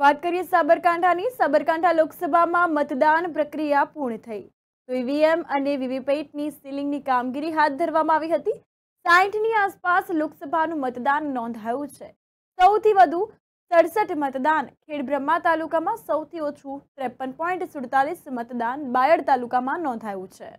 વાત કરીએ સાબરકાંઠાની સાબરકાંઠા લોકસભામાં મતદાન પ્રક્રિયા પૂર્ણ થઈ તો ઈવીએમ અને વીવીપેટની સીલિંગની કામગીરી હાથ ધરવામાં આવી હતી સાઠની આસપાસ લોકસભાનું મતદાન નોંધાયું છે સૌથી વધુ સડસઠ મતદાન ખેડબ્રહ્મા તાલુકામાં સૌથી ઓછું ત્રેપન પોઈન્ટ સુડતાલીસ મતદાન બાયડ તાલુકામાં નોંધાયું છે